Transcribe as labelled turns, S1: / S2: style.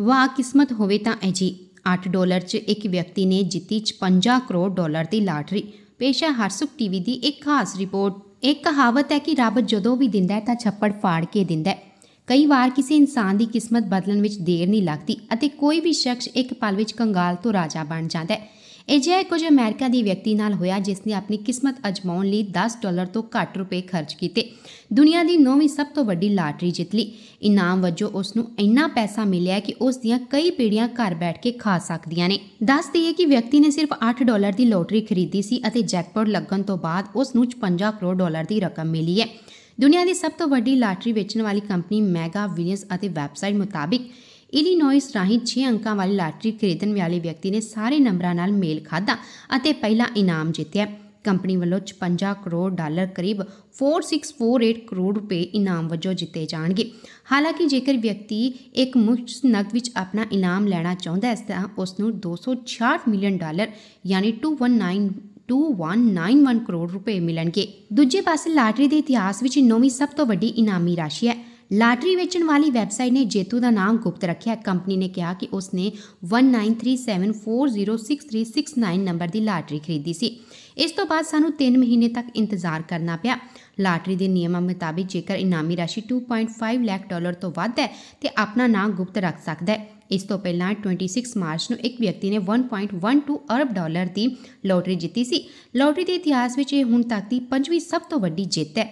S1: ਵਾਹ ਕਿਸਮਤ ਹੋਵੇ ਤਾਂ ਐ ਜੀ 8 ਡਾਲਰ 'ਚ ਇੱਕ ਵਿਅਕਤੀ ਨੇ ਜਿੱਤੀ 56 ਕਰੋੜ ਡਾਲਰ ਦੀ ਲਾਟਰੀ ਪੇਸ਼ਾ ਹਰਸੁਖ ਟੀਵੀ ਦੀ ਇੱਕ ਖਾਸ ਰਿਪੋਰਟ ਇੱਕ ਕਹਾਵਤ ਹੈ ਕਿ ਰੱਬ ਜਦੋਂ ਵੀ ਦਿੰਦਾ ਹੈ ਤਾਂ ਛੱਪੜ ਫਾੜ ਕੇ ਦਿੰਦਾ ਹੈ ਕਈ ਵਾਰ ਕਿਸੇ ਇਨਸਾਨ ਦੀ ਕਿਸਮਤ ਬਦਲਣ ਵਿੱਚ ਦੇਰ ਨਹੀਂ ਲੱਗਦੀ ਅਤੇ ਕੋਈ ਵੀ ਸ਼ਖਸ ਇੱਕ ਪਲ ਵਿੱਚ ਕੰਗਾਲ ਤੋਂ ਰਾਜਾ ਬਣ ਜਾਂਦਾ ਹੈ ਅਜਿਹਾ ਕੁਝ ਅਮਰੀਕਾ ਦੀ ਵਿਅਕਤੀ ਨਾਲ ਹੋਇਆ ਜਿਸ ਨੇ ਆਪਣੀ ਕਿਸਮਤ ਅਜਮਾਉਣ ਲਈ 10 ਡਾਲਰ ਤੋਂ ਘੱਟ ਰੁਪਏ ਖਰਚ ਕੀਤੇ ਦੁਨੀਆ ਦੀ ਨੌਵੀਂ ਸਭ ਤੋਂ ਵੱਡੀ ਲਾਟਰੀ ਜਿੱਤ ਲਈ ਇਨਾਮ ਵਜੋਂ ਉਸ ਨੂੰ ਇੰਨਾ ਪੈਸਾ ਮਿਲਿਆ ਕਿ ਉਸ ਦੀਆਂ ਕਈ ਪੀੜ੍ਹੀਆਂ ਘਰ ਬੈਠ ਕੇ ਖਾ ਸਕਦੀਆਂ ਨੇ ਦੱਸ ਦਈਏ ਕਿ ਵਿਅਕਤੀ ਨੇ ਸਿਰਫ 8 ਡਾਲਰ ਦੀ ਲਾਟਰੀ ਖਰੀਦੀ ਸੀ ਅਤੇ ਜੈਕਪਾਟ ਲੱਗਣ ਤੋਂ ਬਾਅਦ ਉਸ ਨੂੰ 55 ਕਰੋੜ ਡਾਲਰ ਦੀ ਰਕਮ ਮਿਲੀ ਹੈ ਦੁਨੀਆ ਦੀ ਸਭ ਤੋਂ ਵੱਡੀ ਲਾਟਰੀ ਵੇਚਣ ਵਾਲੀ ਕੰਪਨੀ ਮੈਗਾ ਵਿਲੀਅਨਸ ਅਤੇ ਵੈਬਸਾਈਟ ਮੁਤਾਬਿਕ ਇਲੀਨੋਇਸ ਰਾਹੀਂ 6 ਅੰਕਾਂ ਵਾਲੀ ਲਾਟਰੀ ਖਰੀਦਣ ਵਾਲੇ ਵਿਅਕਤੀ ਨੇ ਸਾਰੇ ਨੰਬਰਾਂ ਨਾਲ ਮੇਲ ਖਾਦਾ ਅਤੇ ਪਹਿਲਾ ਇਨਾਮ ਜਿੱਤਿਆ ਕੰਪਨੀ ਵੱਲੋਂ 56 ਕਰੋੜ ਡਾਲਰ ਕਰੀਬ 4648 ਕਰੋੜ ਰੁਪਏ ਇਨਾਮ ਵਜੋਂ ਜਿੱਤੇ ਜਾਣਗੇ ਹਾਲਾਂਕਿ ਜੇਕਰ ਵਿਅਕਤੀ ਇੱਕ ਮੁਸ਼ਤ ਨਕਦ ਵਿੱਚ ਆਪਣਾ ਇਨਾਮ ਲੈਣਾ ਚਾਹੁੰਦਾ ਹੈ ਤਾਂ ਉਸ ਨੂੰ 266 ਮਿਲੀਅਨ ਡਾਲਰ ਯਾਨੀ 219 2191 ਕਰੋੜ ਰੁਪਏ ਮਿਲਣਗੇ ਦੂਜੇ ਪਾਸੇ ਲਾਟਰੀ ਦੇ ਇਤਿਹਾਸ ਵਿੱਚ ਨੌਵੀਂ ਸਭ ਤੋਂ ਵੱਡੀ ਇਨਾਮੀ ਰਾਸ਼ੀ ਹੈ ਲਾਟਰੀ ਵੇਚਣ ਵਾਲੀ ਵੈਬਸਾਈਟ ਨੇ ਜੇਤੂ ਦਾ ਨਾਮ ਗੁਪਤ ਰੱਖਿਆ ਕੰਪਨੀ ਨੇ ਕਿਹਾ ਕਿ ਉਸ ਨੇ 1937406369 ਨੰਬਰ ਦੀ ਲਾਟਰੀ ਖਰੀਦੀ ਸੀ ਇਸ ਤੋਂ ਬਾਅਦ ਸਾਨੂੰ 3 ਮਹੀਨੇ ਤੱਕ ਇੰਤਜ਼ਾਰ ਕਰਨਾ ਪਿਆ ਲਾਟਰੀ ਦੇ ਨਿਯਮਾਂ ਮੁਤਾਬਿਕ ਜੇਕਰ ਇਨਾਮੀ ਰਾਸ਼ੀ 2.5 ਲੱਖ ਡਾਲਰ ਤੋਂ ਵੱਧ ਹੈ ਤੇ ਆਪਣਾ ਨਾਮ ਗੁਪਤ ਰੱਖ ਸਕਦਾ ਹੈ ਇਸ ਤੋਂ ਪਹਿਲਾਂ 26 ਮਾਰਚ ਨੂੰ ਇੱਕ ਵਿਅਕਤੀ ਨੇ 1.12 ਅਰਬ ਡਾਲਰ ਦੀ ਲਾਟਰੀ ਜਿੱਤੀ ਸੀ ਲਾਟਰੀ ਦੇ ਇਤਿਹਾਸ ਵਿੱਚ ਇਹ ਹੁਣ ਤੱਕ ਦੀ ਪੰਜਵੀਂ ਸਭ ਤੋਂ ਵੱਡੀ ਜਿੱਤ ਹੈ